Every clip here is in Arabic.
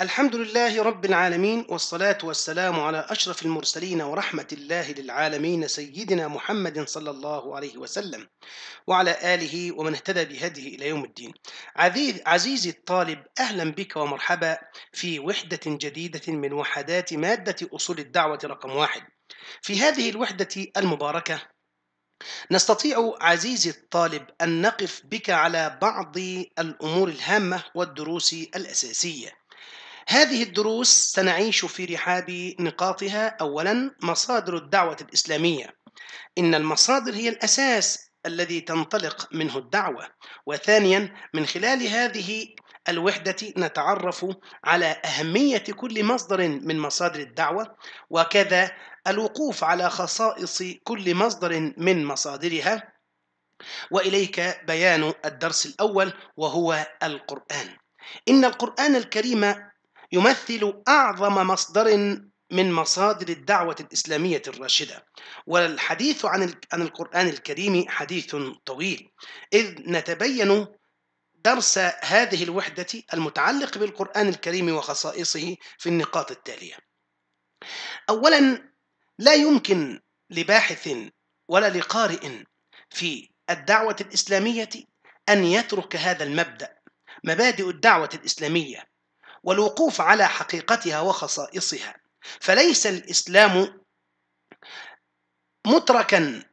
الحمد لله رب العالمين والصلاة والسلام على أشرف المرسلين ورحمة الله للعالمين سيدنا محمد صلى الله عليه وسلم وعلى آله ومن اهتدى بهده إلى يوم الدين عزيزي الطالب أهلا بك ومرحبا في وحدة جديدة من وحدات مادة أصول الدعوة رقم واحد في هذه الوحدة المباركة نستطيع عزيزي الطالب أن نقف بك على بعض الأمور الهامة والدروس الأساسية هذه الدروس سنعيش في رحاب نقاطها أولا مصادر الدعوة الإسلامية إن المصادر هي الأساس الذي تنطلق منه الدعوة وثانيا من خلال هذه الوحدة نتعرف على أهمية كل مصدر من مصادر الدعوة وكذا الوقوف على خصائص كل مصدر من مصادرها وإليك بيان الدرس الأول وهو القرآن إن القرآن الكريم يمثل أعظم مصدر من مصادر الدعوة الإسلامية الراشدة والحديث عن عن القرآن الكريم حديث طويل إذ نتبين درس هذه الوحدة المتعلق بالقرآن الكريم وخصائصه في النقاط التالية أولا لا يمكن لباحث ولا لقارئ في الدعوة الإسلامية أن يترك هذا المبدأ مبادئ الدعوة الإسلامية والوقوف على حقيقتها وخصائصها فليس الإسلام متركا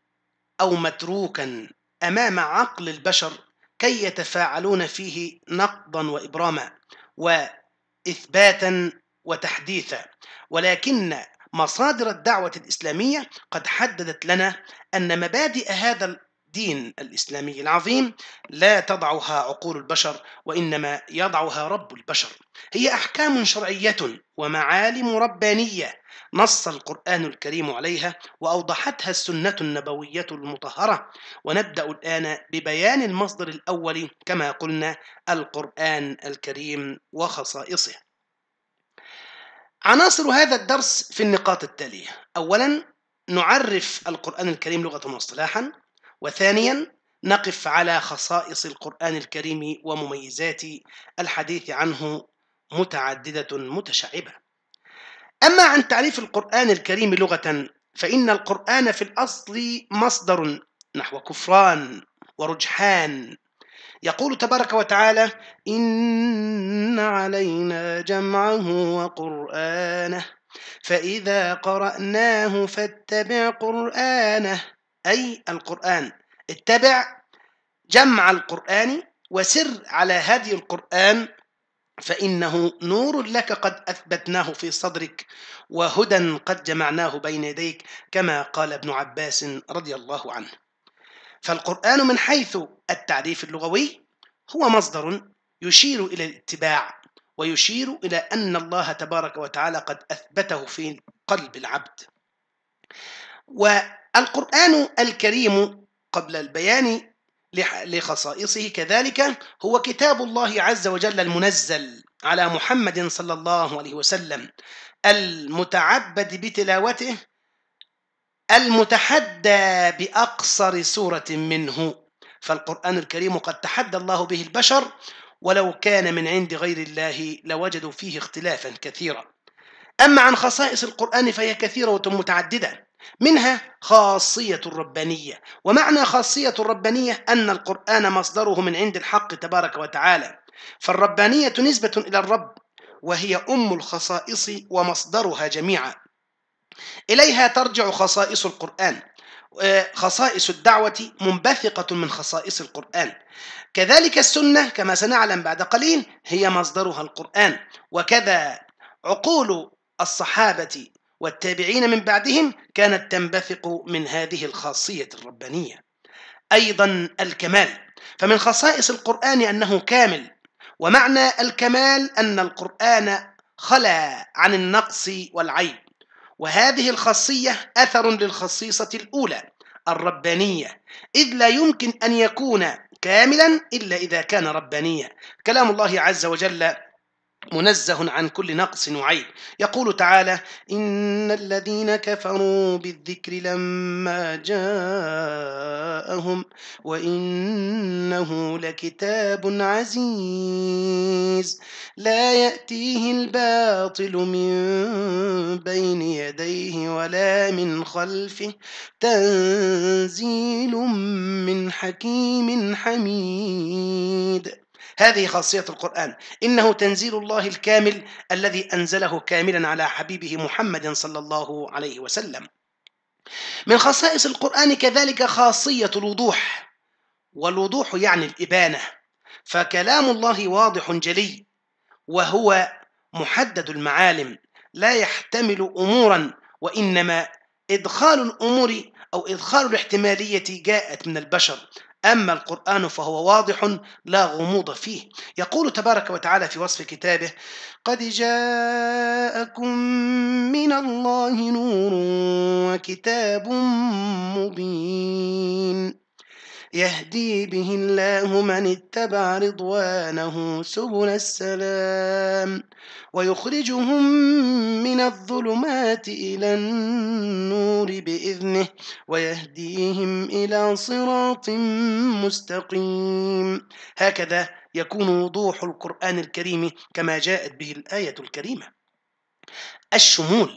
أو متروكا أمام عقل البشر كي يتفاعلون فيه نقضا وإبراما وإثباتا وتحديثا ولكن مصادر الدعوة الإسلامية قد حددت لنا أن مبادئ هذا الدين الإسلامي العظيم لا تضعها عقول البشر وإنما يضعها رب البشر هي أحكام شرعية ومعالم ربانية نص القرآن الكريم عليها وأوضحتها السنة النبوية المطهرة ونبدأ الآن ببيان المصدر الأول كما قلنا القرآن الكريم وخصائصه عناصر هذا الدرس في النقاط التالية أولا نعرف القرآن الكريم لغة واصطلاحا وثانيا نقف على خصائص القرآن الكريم ومميزات الحديث عنه متعددة متشعبة. أما عن تعريف القرآن الكريم لغة فإن القرآن في الأصل مصدر نحو كفران ورجحان يقول تبارك وتعالى إن علينا جمعه وقرآنه فإذا قرأناه فاتبع قرآنه أي القرآن اتبع جمع القرآن وسر على هدي القرآن فإنه نور لك قد أثبتناه في صدرك وهدى قد جمعناه بين يديك كما قال ابن عباس رضي الله عنه فالقرآن من حيث التعريف اللغوي هو مصدر يشير إلى الاتباع ويشير إلى أن الله تبارك وتعالى قد أثبته في قلب العبد والقرآن الكريم قبل البيان لخصائصه كذلك هو كتاب الله عز وجل المنزل على محمد صلى الله عليه وسلم المتعبد بتلاوته المتحدى باقصر سوره منه فالقران الكريم قد تحدى الله به البشر ولو كان من عند غير الله لوجدوا فيه اختلافا كثيرا اما عن خصائص القران فهي كثيره متعدده منها خاصية الربانية ومعنى خاصية الربانية أن القرآن مصدره من عند الحق تبارك وتعالى فالربانية نسبة إلى الرب وهي أم الخصائص ومصدرها جميعا إليها ترجع خصائص القرآن آه، خصائص الدعوة منبثقة من خصائص القرآن كذلك السنة كما سنعلم بعد قليل هي مصدرها القرآن وكذا عقول الصحابة والتابعين من بعدهم كانت تنبثق من هذه الخاصية الربانية أيضا الكمال فمن خصائص القرآن أنه كامل ومعنى الكمال أن القرآن خلا عن النقص والعيب وهذه الخاصية أثر للخصيصة الأولى الربانية إذ لا يمكن أن يكون كاملا إلا إذا كان ربانيا كلام الله عز وجل منزه عن كل نقص وعيب يقول تعالى إن الذين كفروا بالذكر لما جاءهم وإنه لكتاب عزيز لا يأتيه الباطل من بين يديه ولا من خلفه تنزيل من حكيم حميد هذه خاصية القرآن إنه تنزيل الله الكامل الذي أنزله كاملا على حبيبه محمد صلى الله عليه وسلم من خصائص القرآن كذلك خاصية الوضوح والوضوح يعني الإبانة فكلام الله واضح جلي وهو محدد المعالم لا يحتمل أمورا وإنما إدخال الأمور أو إدخال الاحتمالية جاءت من البشر أما القرآن فهو واضح لا غموض فيه يقول تبارك وتعالى في وصف كتابه قد جاءكم من الله نور وكتاب مبين يهدي به الله من اتبع رضوانه سبل السلام ويخرجهم من الظلمات الى النور باذنه ويهديهم الى صراط مستقيم هكذا يكون وضوح القران الكريم كما جاءت به الايه الكريمه الشمول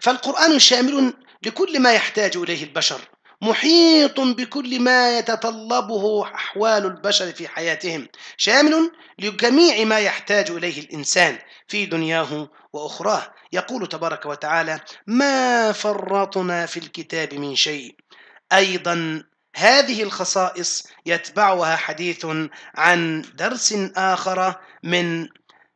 فالقران شامل لكل ما يحتاج اليه البشر محيط بكل ما يتطلبه أحوال البشر في حياتهم شامل لجميع ما يحتاج إليه الإنسان في دنياه وأخراه يقول تبارك وتعالى ما فرطنا في الكتاب من شيء أيضا هذه الخصائص يتبعها حديث عن درس آخر من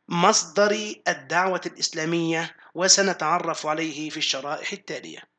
مصدر الدعوة الإسلامية وسنتعرف عليه في الشرائح التالية